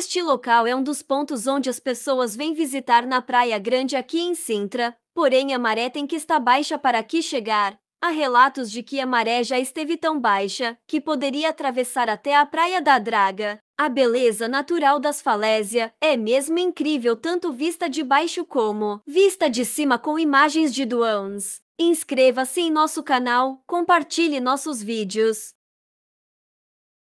Este local é um dos pontos onde as pessoas vêm visitar na Praia Grande aqui em Sintra, porém a maré tem que estar baixa para aqui chegar. Há relatos de que a maré já esteve tão baixa que poderia atravessar até a Praia da Draga. A beleza natural das falésias é mesmo incrível tanto vista de baixo como vista de cima com imagens de duans. Inscreva-se em nosso canal, compartilhe nossos vídeos